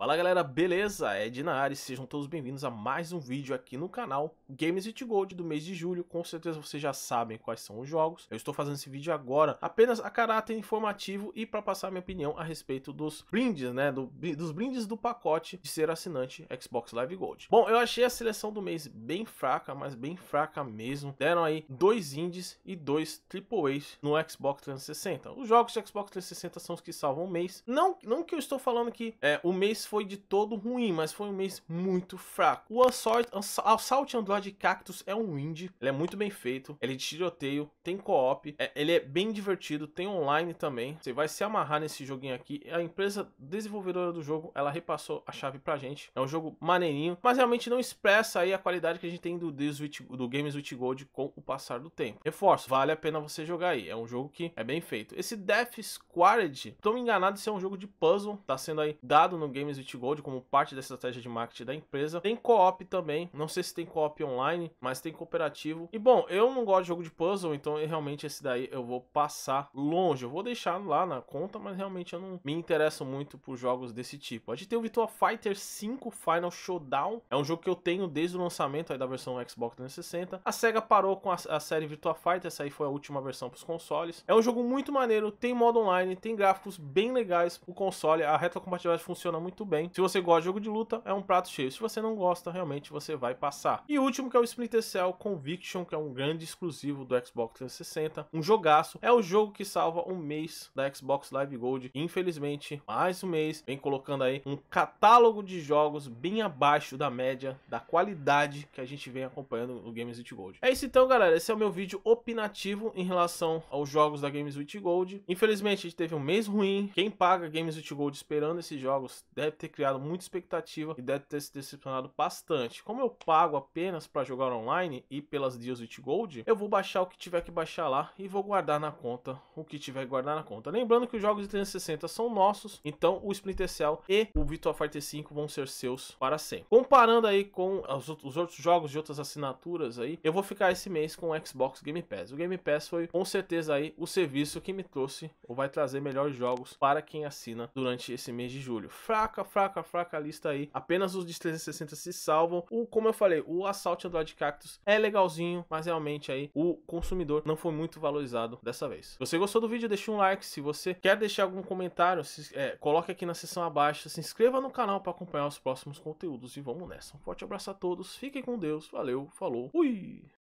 Fala galera, beleza? É Edna sejam todos bem-vindos a mais um vídeo aqui no canal Games It Gold do mês de julho. Com certeza vocês já sabem quais são os jogos. Eu estou fazendo esse vídeo agora apenas a caráter informativo e para passar minha opinião a respeito dos brindes, né? Do, dos brindes do pacote de ser assinante Xbox Live Gold. Bom, eu achei a seleção do mês bem fraca, mas bem fraca mesmo. Deram aí dois indies e dois A's no Xbox 360. Os jogos de Xbox 360 são os que salvam o mês. Não, não que eu estou falando que é, o mês foi de todo ruim, mas foi um mês muito fraco. O Assault, ah, Assault Android Cactus é um indie, ele é muito bem feito, ele é de tiroteio, tem co-op, é, ele é bem divertido, tem online também. Você vai se amarrar nesse joguinho aqui. A empresa desenvolvedora do jogo, ela repassou a chave pra gente. É um jogo maneirinho, mas realmente não expressa aí a qualidade que a gente tem do, do Games with Gold com o passar do tempo. Reforço, vale a pena você jogar aí, é um jogo que é bem feito. Esse Death Squad, tô me enganado, isso é um jogo de puzzle, tá sendo aí dado no Games Gold como parte da estratégia de marketing da empresa. Tem co-op também, não sei se tem co-op online, mas tem cooperativo. E bom, eu não gosto de jogo de puzzle, então realmente esse daí eu vou passar longe. Eu vou deixar lá na conta, mas realmente eu não me interesso muito por jogos desse tipo. A gente tem o Virtua Fighter 5 Final Showdown, é um jogo que eu tenho desde o lançamento da versão Xbox 360. A SEGA parou com a, a série Virtua Fighter, essa aí foi a última versão para os consoles. É um jogo muito maneiro, tem modo online, tem gráficos bem legais. O console, a retrocompatibilidade funciona muito bem. Se você gosta de jogo de luta, é um prato cheio. Se você não gosta, realmente você vai passar. E último que é o Splinter Cell Conviction, que é um grande exclusivo do Xbox 360, um jogaço. É o jogo que salva um mês da Xbox Live Gold. Infelizmente, mais um mês, vem colocando aí um catálogo de jogos bem abaixo da média, da qualidade que a gente vem acompanhando no Games with Gold. É isso então, galera. Esse é o meu vídeo opinativo em relação aos jogos da Games with Gold. Infelizmente, a gente teve um mês ruim. Quem paga Games with Gold esperando esses jogos deve ter criado muita expectativa e deve ter se decepcionado bastante. Como eu pago apenas para jogar online e pelas deals with gold, eu vou baixar o que tiver que baixar lá e vou guardar na conta o que tiver que guardar na conta. Lembrando que os jogos de 360 são nossos, então o Splinter Cell e o Virtua Fighter 5 vão ser seus para sempre. Comparando aí com os outros jogos de outras assinaturas aí, eu vou ficar esse mês com o Xbox Game Pass. O Game Pass foi com certeza aí o serviço que me trouxe ou vai trazer melhores jogos para quem assina durante esse mês de julho. Fraca, fraca, fraca lista aí. Apenas os de 360 se salvam. O, como eu falei, o Assault Android Cactus é legalzinho, mas realmente aí o consumidor não foi muito valorizado dessa vez. Se você gostou do vídeo, deixa um like. Se você quer deixar algum comentário, se, é, coloque aqui na seção abaixo. Se inscreva no canal para acompanhar os próximos conteúdos. E vamos nessa. Um forte abraço a todos. Fiquem com Deus. Valeu, falou. Fui!